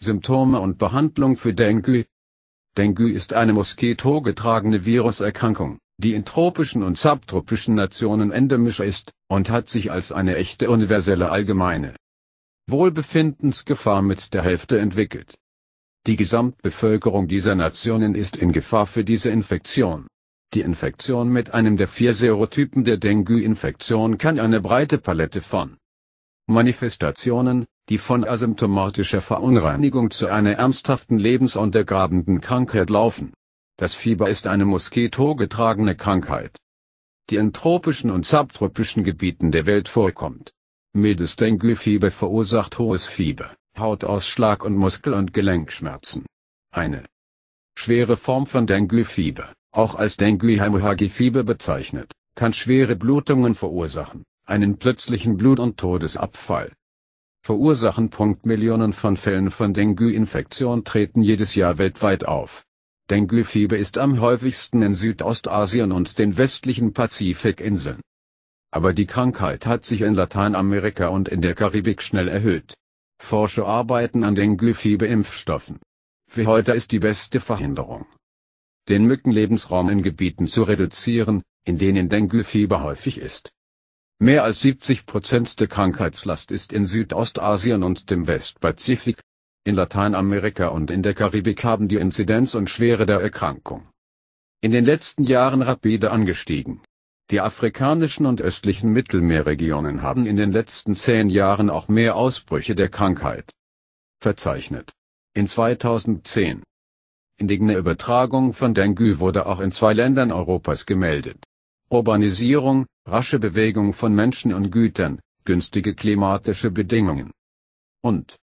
Symptome und Behandlung für Dengue Dengue ist eine moskitogetragene Viruserkrankung, die in tropischen und subtropischen Nationen endemisch ist, und hat sich als eine echte universelle allgemeine Wohlbefindensgefahr mit der Hälfte entwickelt. Die Gesamtbevölkerung dieser Nationen ist in Gefahr für diese Infektion. Die Infektion mit einem der vier Serotypen der Dengue-Infektion kann eine breite Palette von Manifestationen, die von asymptomatischer Verunreinigung zu einer ernsthaften lebensuntergrabenden Krankheit laufen. Das Fieber ist eine moskitogetragene Krankheit, die in tropischen und subtropischen Gebieten der Welt vorkommt. Mildes Dengue-Fieber verursacht hohes Fieber, Hautausschlag und Muskel- und Gelenkschmerzen. Eine schwere Form von Dengue-Fieber, auch als Dengue-Hämorrhagie-Fieber bezeichnet, kann schwere Blutungen verursachen, einen plötzlichen Blut- und Todesabfall, verursachen. Millionen von Fällen von Dengue-Infektion treten jedes Jahr weltweit auf. Dengue-Fieber ist am häufigsten in Südostasien und den westlichen Pazifikinseln. Aber die Krankheit hat sich in Lateinamerika und in der Karibik schnell erhöht. Forscher arbeiten an Dengue-Fieber-Impfstoffen. Für heute ist die beste Verhinderung. Den Mückenlebensraum in Gebieten zu reduzieren, in denen Dengue-Fieber häufig ist. Mehr als 70 Prozent der Krankheitslast ist in Südostasien und dem Westpazifik, in Lateinamerika und in der Karibik haben die Inzidenz und Schwere der Erkrankung in den letzten Jahren rapide angestiegen. Die afrikanischen und östlichen Mittelmeerregionen haben in den letzten zehn Jahren auch mehr Ausbrüche der Krankheit verzeichnet. In 2010. Indigene Übertragung von Dengue wurde auch in zwei Ländern Europas gemeldet. Urbanisierung, rasche Bewegung von Menschen und Gütern, günstige klimatische Bedingungen und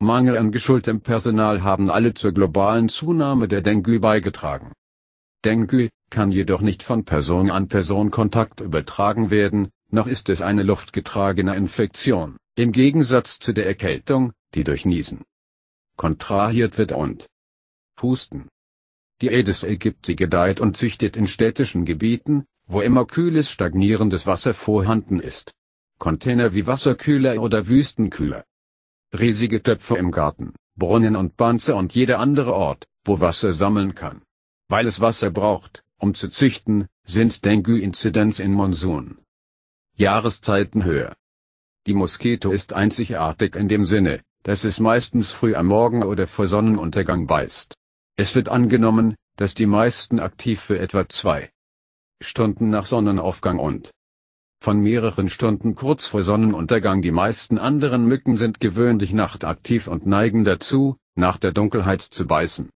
Mangel an geschultem Personal haben alle zur globalen Zunahme der Dengue beigetragen. Dengue kann jedoch nicht von Person an Person Kontakt übertragen werden, noch ist es eine luftgetragene Infektion, im Gegensatz zu der Erkältung, die durch Niesen kontrahiert wird und Husten. Die Aedes aegypti gedeiht und züchtet in städtischen Gebieten, wo immer kühles stagnierendes Wasser vorhanden ist. Container wie Wasserkühler oder Wüstenkühler. Riesige Töpfe im Garten, Brunnen und Panzer und jeder andere Ort, wo Wasser sammeln kann. Weil es Wasser braucht, um zu züchten, sind Dengue-Inzidenz in Monsun. Jahreszeiten höher. Die Moskito ist einzigartig in dem Sinne, dass es meistens früh am Morgen oder vor Sonnenuntergang beißt. Es wird angenommen, dass die meisten aktiv für etwa zwei Stunden nach Sonnenaufgang und von mehreren Stunden kurz vor Sonnenuntergang die meisten anderen Mücken sind gewöhnlich nachtaktiv und neigen dazu, nach der Dunkelheit zu beißen.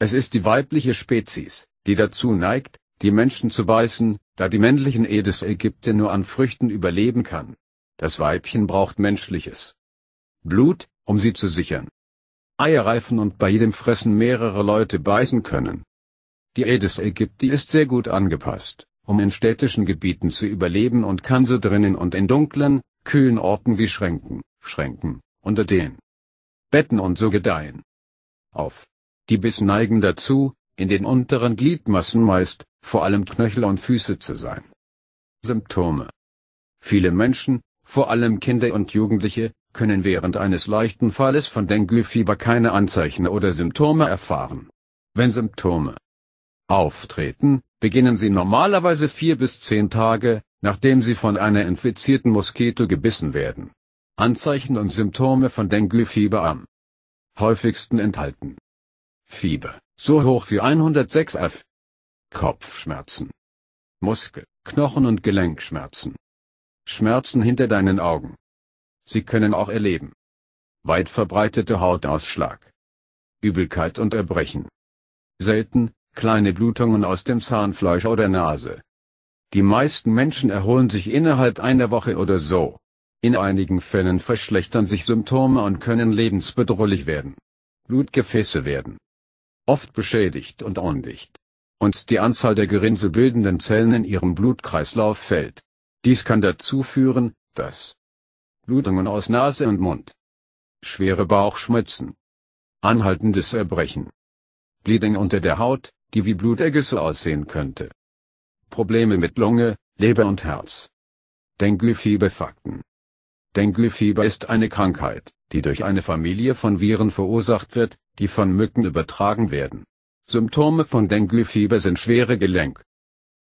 Es ist die weibliche Spezies, die dazu neigt, die Menschen zu beißen, da die männlichen Edis Ägypte nur an Früchten überleben kann. Das Weibchen braucht menschliches Blut, um sie zu sichern. Eierreifen und bei jedem Fressen mehrere Leute beißen können. Die Aedes aegypti ist sehr gut angepasst, um in städtischen Gebieten zu überleben und kann so drinnen und in dunklen, kühlen Orten wie Schränken, Schränken, unter den Betten und so gedeihen. Auf. Die Biss neigen dazu, in den unteren Gliedmassen meist, vor allem Knöchel und Füße zu sein. Symptome. Viele Menschen, vor allem Kinder und Jugendliche, können während eines leichten Falles von Denguefieber keine Anzeichen oder Symptome erfahren. Wenn Symptome auftreten, beginnen sie normalerweise vier bis zehn Tage, nachdem sie von einer infizierten Moskito gebissen werden. Anzeichen und Symptome von Dengue-Fieber am häufigsten enthalten. Fieber, so hoch wie 106 F. Kopfschmerzen. Muskel, Knochen- und Gelenkschmerzen. Schmerzen hinter deinen Augen. Sie können auch erleben. Weit verbreitete Hautausschlag. Übelkeit und Erbrechen. Selten, kleine Blutungen aus dem Zahnfleisch oder Nase. Die meisten Menschen erholen sich innerhalb einer Woche oder so. In einigen Fällen verschlechtern sich Symptome und können lebensbedrohlich werden. Blutgefäße werden oft beschädigt und undicht. Und die Anzahl der gerinnselbildenden Zellen in ihrem Blutkreislauf fällt. Dies kann dazu führen, dass Blutungen aus Nase und Mund, schwere Bauchschmerzen, anhaltendes Erbrechen, Bleeding unter der Haut, die wie Blutergüsse aussehen könnte. Probleme mit Lunge, Leber und Herz. Dengue-Fieber-Fakten. Dengue-Fieber ist eine Krankheit, die durch eine Familie von Viren verursacht wird, die von Mücken übertragen werden. Symptome von Dengue-Fieber sind schwere Gelenk-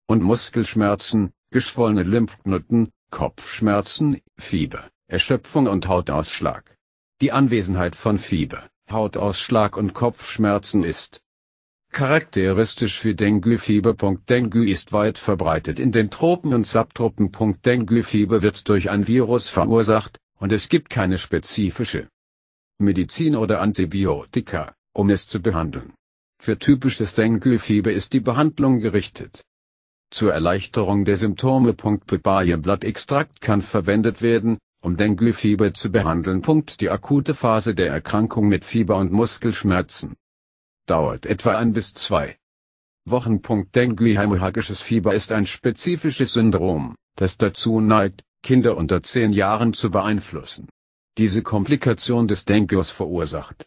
und Muskelschmerzen, geschwollene Lymphknoten, Kopfschmerzen, Fieber, Erschöpfung und Hautausschlag. Die Anwesenheit von Fieber, Hautausschlag und Kopfschmerzen ist, Charakteristisch für Dengue-Fieber. Dengue ist weit verbreitet in den Tropen und Subtropen. Dengue-Fieber wird durch ein Virus verursacht, und es gibt keine spezifische Medizin oder Antibiotika, um es zu behandeln. Für typisches Dengue-Fieber ist die Behandlung gerichtet. Zur Erleichterung der Symptome. Papaya-Blattextrakt kann verwendet werden, um Dengue-Fieber zu behandeln. Die akute Phase der Erkrankung mit Fieber und Muskelschmerzen dauert etwa ein bis zwei Wochen. Dengue hämorrhagisches Fieber ist ein spezifisches Syndrom, das dazu neigt, Kinder unter zehn Jahren zu beeinflussen. Diese Komplikation des Dengues verursacht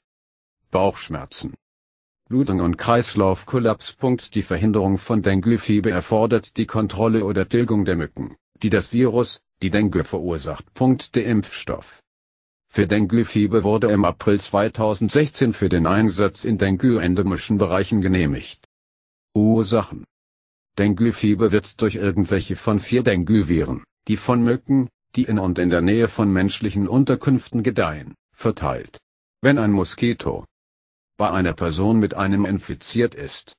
Bauchschmerzen. Blutung und Kreislaufkollaps. Die Verhinderung von Dengue-Fieber erfordert die Kontrolle oder Tilgung der Mücken, die das Virus, die Dengue verursacht. Der Impfstoff für Dengue-Fieber wurde im April 2016 für den Einsatz in Dengue-endemischen Bereichen genehmigt. Ursachen Dengue-Fieber wird durch irgendwelche von vier Dengue-Viren, die von Mücken, die in und in der Nähe von menschlichen Unterkünften gedeihen, verteilt. Wenn ein Moskito bei einer Person mit einem infiziert ist.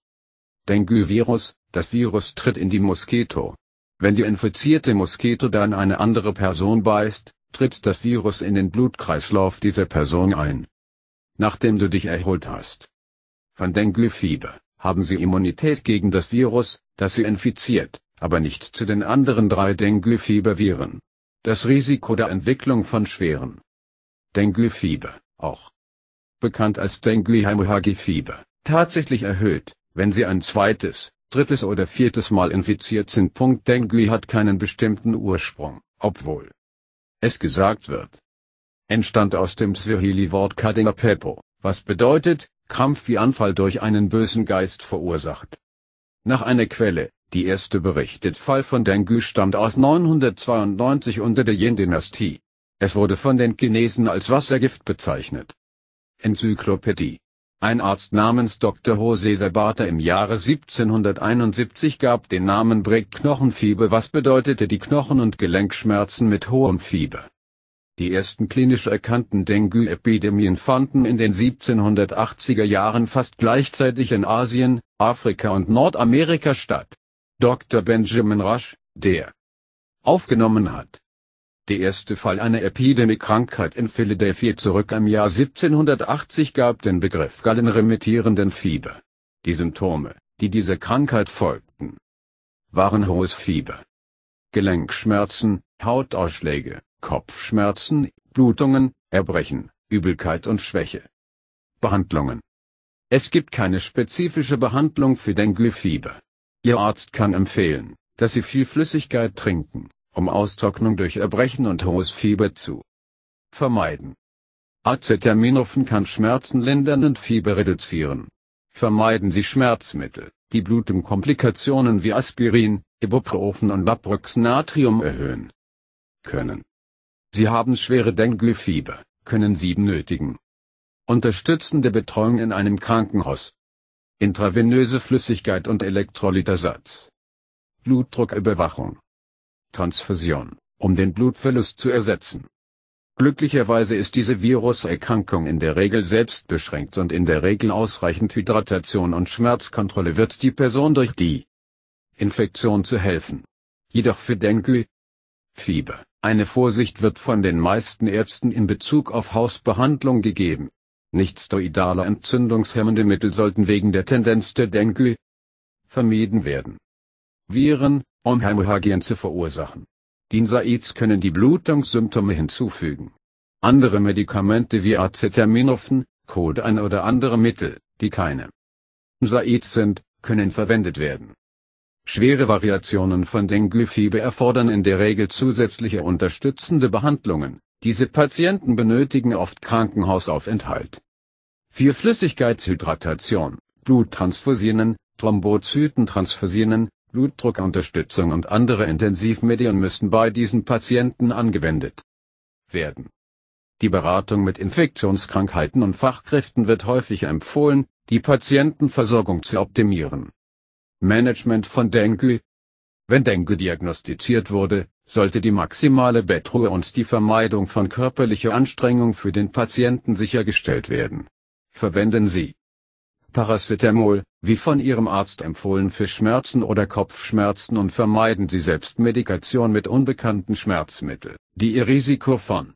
Dengue-Virus, das Virus tritt in die Moskito. Wenn die infizierte Moskito dann eine andere Person beißt, tritt das Virus in den Blutkreislauf dieser Person ein. Nachdem du dich erholt hast von Dengue-Fieber, haben sie Immunität gegen das Virus, das sie infiziert, aber nicht zu den anderen drei Dengue-Fieber-Viren. Das Risiko der Entwicklung von schweren Dengue-Fieber, auch bekannt als Dengue-Hämorrhagie-Fieber, tatsächlich erhöht, wenn sie ein zweites, drittes oder viertes Mal infiziert sind. Dengue hat keinen bestimmten Ursprung, obwohl es gesagt wird. Entstand aus dem Swahili-Wort Kadinga Pepo, was bedeutet, Krampf wie Anfall durch einen bösen Geist verursacht. Nach einer Quelle, die erste berichtet Fall von Dengue stammt aus 992 unter der Yin-Dynastie. Es wurde von den Chinesen als Wassergift bezeichnet. Enzyklopädie ein Arzt namens Dr. Jose Sabata im Jahre 1771 gab den Namen Break Knochenfieber was bedeutete die Knochen- und Gelenkschmerzen mit hohem Fieber. Die ersten klinisch erkannten Dengue-Epidemien fanden in den 1780er Jahren fast gleichzeitig in Asien, Afrika und Nordamerika statt. Dr. Benjamin Rush, der aufgenommen hat, der erste Fall einer Epidemie-Krankheit in Philadelphia zurück im Jahr 1780 gab den Begriff gallenremittierenden Fieber. Die Symptome, die dieser Krankheit folgten, waren hohes Fieber, Gelenkschmerzen, Hautausschläge, Kopfschmerzen, Blutungen, Erbrechen, Übelkeit und Schwäche. Behandlungen Es gibt keine spezifische Behandlung für Denguefieber. Ihr Arzt kann empfehlen, dass Sie viel Flüssigkeit trinken, um Austrocknung durch Erbrechen und hohes Fieber zu vermeiden. Acetaminophen kann Schmerzen lindern und Fieber reduzieren. Vermeiden Sie Schmerzmittel, die Blutungskomplikationen wie Aspirin, Ibuprofen und Naproxenatrium erhöhen können. Sie haben schwere Dengue-Fieber, können Sie benötigen. Unterstützende Betreuung in einem Krankenhaus. Intravenöse Flüssigkeit und Elektrolytersatz. Blutdrucküberwachung. Transfusion, um den Blutverlust zu ersetzen. Glücklicherweise ist diese Viruserkrankung in der Regel selbstbeschränkt und in der Regel ausreichend Hydratation und Schmerzkontrolle wird die Person durch die Infektion zu helfen. Jedoch für Dengue, Fieber, eine Vorsicht wird von den meisten Ärzten in Bezug auf Hausbehandlung gegeben. Nichtsteroidale entzündungshemmende Mittel sollten wegen der Tendenz der Dengue vermieden werden. Viren, um Hämorrhagien zu verursachen. Dinsaids können die Blutungssymptome hinzufügen. Andere Medikamente wie Acetaminophen, Codein oder andere Mittel, die keine Insaids sind, können verwendet werden. Schwere Variationen von Dengue-Fieber erfordern in der Regel zusätzliche unterstützende Behandlungen. Diese Patienten benötigen oft Krankenhausaufenthalt. 4. Flüssigkeitshydratation, Bluttransfusionen, Thrombozytentransfusionen, Blutdruckunterstützung und andere Intensivmedien müssen bei diesen Patienten angewendet werden. Die Beratung mit Infektionskrankheiten und Fachkräften wird häufig empfohlen, die Patientenversorgung zu optimieren. Management von Dengue Wenn Dengue diagnostiziert wurde, sollte die maximale Bettruhe und die Vermeidung von körperlicher Anstrengung für den Patienten sichergestellt werden. Verwenden Sie Paracetamol, wie von Ihrem Arzt empfohlen für Schmerzen oder Kopfschmerzen und vermeiden Sie selbst Medikation mit unbekannten Schmerzmitteln, die Ihr Risiko von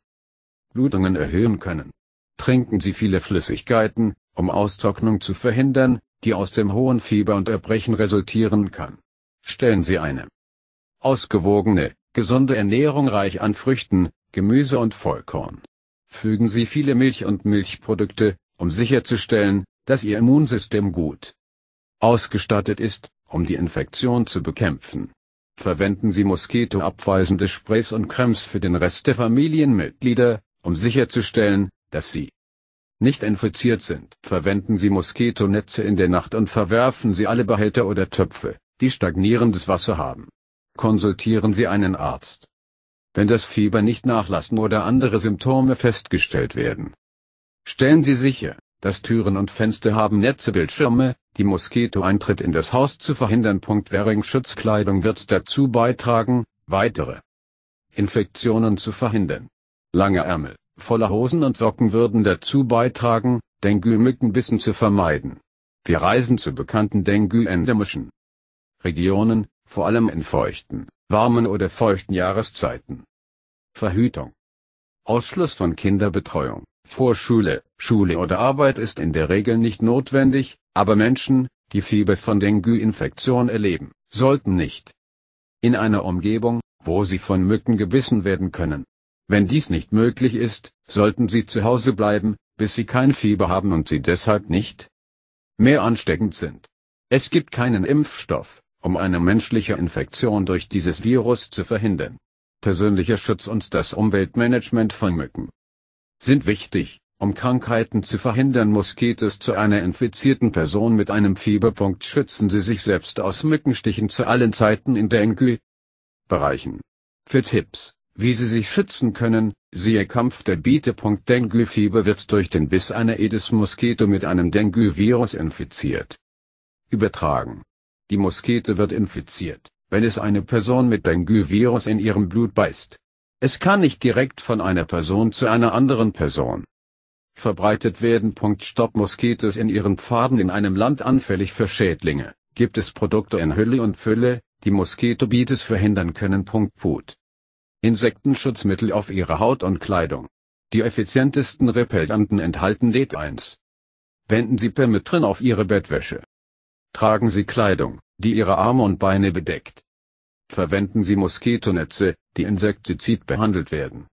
Blutungen erhöhen können. Trinken Sie viele Flüssigkeiten, um Austrocknung zu verhindern, die aus dem hohen Fieber und Erbrechen resultieren kann. Stellen Sie eine ausgewogene, gesunde Ernährung reich an Früchten, Gemüse und Vollkorn. Fügen Sie viele Milch und Milchprodukte, um sicherzustellen, dass ihr Immunsystem gut ausgestattet ist, um die Infektion zu bekämpfen. Verwenden Sie moskitoabweisende Sprays und Cremes für den Rest der Familienmitglieder, um sicherzustellen, dass sie nicht infiziert sind. Verwenden Sie Moskitonetze in der Nacht und verwerfen Sie alle Behälter oder Töpfe, die stagnierendes Wasser haben. Konsultieren Sie einen Arzt. Wenn das Fieber nicht nachlassen oder andere Symptome festgestellt werden, stellen Sie sicher, das Türen und Fenster haben Netzebildschirme, die Moskitoeintritt in das Haus zu verhindern. Wäring Schutzkleidung wird dazu beitragen, weitere Infektionen zu verhindern. Lange Ärmel, voller Hosen und Socken würden dazu beitragen, Dengue-Mückenbissen zu vermeiden. Wir reisen zu bekannten Dengue-endemischen Regionen, vor allem in feuchten, warmen oder feuchten Jahreszeiten. Verhütung. Ausschluss von Kinderbetreuung. Vorschule, Schule oder Arbeit ist in der Regel nicht notwendig, aber Menschen, die Fieber von Dengue-Infektion erleben, sollten nicht in einer Umgebung, wo sie von Mücken gebissen werden können. Wenn dies nicht möglich ist, sollten sie zu Hause bleiben, bis sie kein Fieber haben und sie deshalb nicht mehr ansteckend sind. Es gibt keinen Impfstoff, um eine menschliche Infektion durch dieses Virus zu verhindern. Persönlicher Schutz und das Umweltmanagement von Mücken sind wichtig, um Krankheiten zu verhindern. Moskitos zu einer infizierten Person mit einem Fieberpunkt schützen Sie sich selbst aus Mückenstichen zu allen Zeiten in Dengue. Bereichen. Für Tipps, wie Sie sich schützen können, siehe Kampf der Biete. Dengue-Fieber wird durch den Biss einer edis moskito mit einem Dengue-Virus infiziert. Übertragen. Die Moskete wird infiziert, wenn es eine Person mit Dengue-Virus in ihrem Blut beißt. Es kann nicht direkt von einer Person zu einer anderen Person verbreitet werden. Stopp Moskitos in ihren Pfaden in einem Land anfällig für Schädlinge, gibt es Produkte in Hülle und Fülle, die Moskitobitis verhindern können. Put. Insektenschutzmittel auf ihre Haut und Kleidung. Die effizientesten Repellanten enthalten DET 1. Wenden Sie Permitrin auf Ihre Bettwäsche. Tragen Sie Kleidung, die Ihre Arme und Beine bedeckt verwenden Sie Moskitonetze, die insektizid behandelt werden.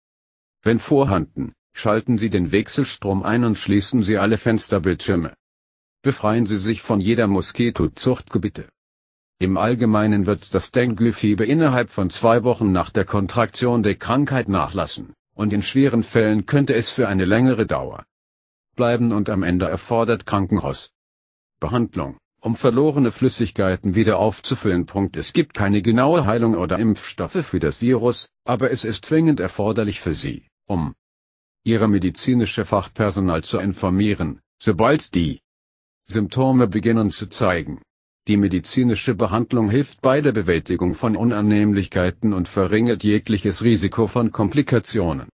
Wenn vorhanden, schalten Sie den Wechselstrom ein und schließen Sie alle Fensterbildschirme. Befreien Sie sich von jeder Moskitozuchtgebiete. Im Allgemeinen wird das Dengue-Fieber innerhalb von zwei Wochen nach der Kontraktion der Krankheit nachlassen, und in schweren Fällen könnte es für eine längere Dauer bleiben und am Ende erfordert Krankenhaus. Behandlung um verlorene Flüssigkeiten wieder aufzufüllen. Es gibt keine genaue Heilung oder Impfstoffe für das Virus, aber es ist zwingend erforderlich für Sie, um Ihre medizinische Fachpersonal zu informieren, sobald die Symptome beginnen zu zeigen. Die medizinische Behandlung hilft bei der Bewältigung von Unannehmlichkeiten und verringert jegliches Risiko von Komplikationen.